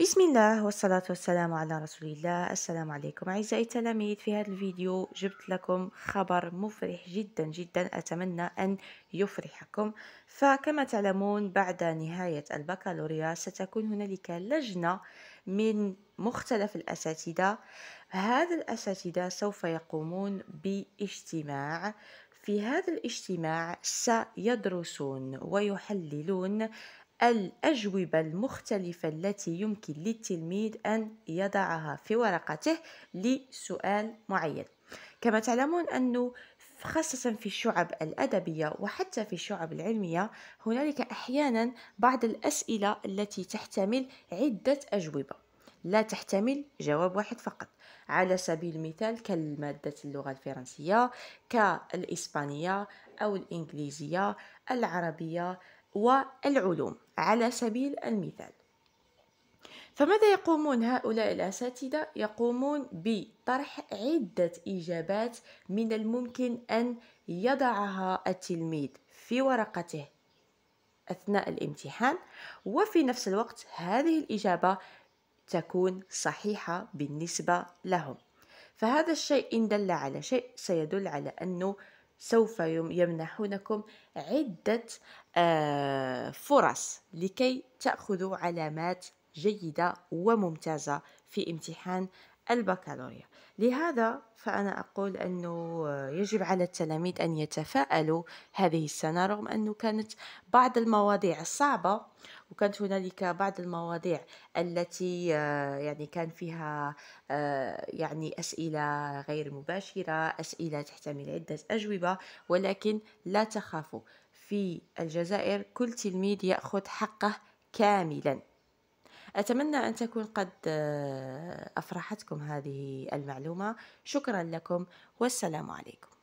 بسم الله والصلاة والسلام على رسول الله السلام عليكم أعزائي التلاميذ في هذا الفيديو جبت لكم خبر مفرح جدا جدا أتمنى أن يفرحكم فكما تعلمون بعد نهاية البكالوريا ستكون هنالك لجنة من مختلف الأساتذة هذا الأساتذة سوف يقومون باجتماع في هذا الاجتماع سيدرسون ويحللون الأجوبة المختلفة التي يمكن للتلميذ أن يضعها في ورقته لسؤال معين كما تعلمون أنه خاصة في الشعب الأدبية وحتى في الشعب العلمية هنالك أحيانا بعض الأسئلة التي تحتمل عدة أجوبة لا تحتمل جواب واحد فقط على سبيل المثال كالمادة اللغة الفرنسية كالإسبانية أو الإنجليزية العربية والعلوم على سبيل المثال فماذا يقومون هؤلاء الأساتذة؟ يقومون بطرح عدة إجابات من الممكن أن يضعها التلميذ في ورقته أثناء الامتحان وفي نفس الوقت هذه الإجابة تكون صحيحة بالنسبة لهم فهذا الشيء إن دل على شيء سيدل على أنه سوف يمنحونكم عدة آه، فرص لكي تأخذوا علامات جيدة وممتازة في امتحان البكالوريا لهذا فأنا أقول أنه يجب على التلاميذ أن يتفاءلوا هذه السنة رغم أنه كانت بعض المواضيع صعبة وكانت هنالك بعض المواضيع التي آه، يعني كان فيها آه، يعني أسئلة غير مباشرة أسئلة تحتمل عدة أجوبة ولكن لا تخافوا في الجزائر كل تلميذ يأخذ حقه كاملا أتمنى أن تكون قد آه، أفرحتكم هذه المعلومة شكرا لكم والسلام عليكم